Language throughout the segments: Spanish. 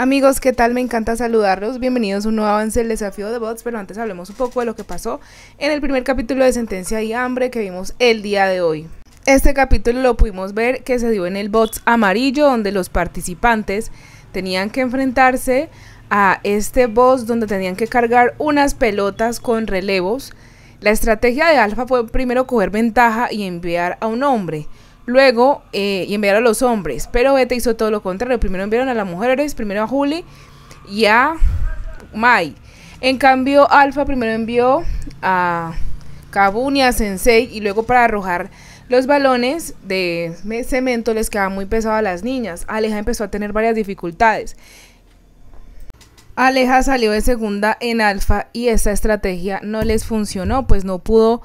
Amigos, ¿qué tal? Me encanta saludarlos. Bienvenidos a un nuevo avance del desafío de bots, pero antes hablemos un poco de lo que pasó en el primer capítulo de Sentencia y Hambre que vimos el día de hoy. Este capítulo lo pudimos ver que se dio en el bots amarillo, donde los participantes tenían que enfrentarse a este boss donde tenían que cargar unas pelotas con relevos. La estrategia de Alfa fue primero coger ventaja y enviar a un hombre, luego eh, y enviaron a los hombres. Pero Beta hizo todo lo contrario. Primero enviaron a las mujeres, primero a Julie y a Mai. En cambio, Alfa primero envió a Kabun y a Sensei y luego para arrojar los balones de cemento les quedaba muy pesado a las niñas. Aleja empezó a tener varias dificultades. Aleja salió de segunda en Alfa y esa estrategia no les funcionó, pues no pudo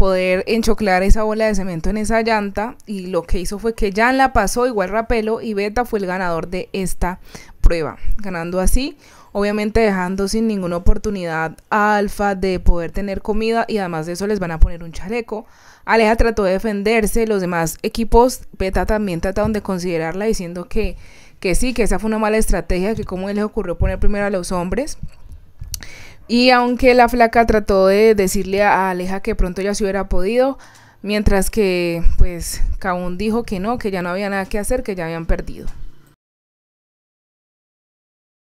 poder enchoclar esa bola de cemento en esa llanta y lo que hizo fue que Jan la pasó igual Rapelo y Beta fue el ganador de esta prueba, ganando así, obviamente dejando sin ninguna oportunidad a Alfa de poder tener comida y además de eso les van a poner un chaleco. Aleja trató de defenderse, los demás equipos, Beta también trataron de considerarla diciendo que, que sí, que esa fue una mala estrategia, que cómo les ocurrió poner primero a los hombres. Y aunque la flaca trató de decirle a Aleja que pronto ya se hubiera podido, mientras que pues Caún dijo que no, que ya no había nada que hacer, que ya habían perdido.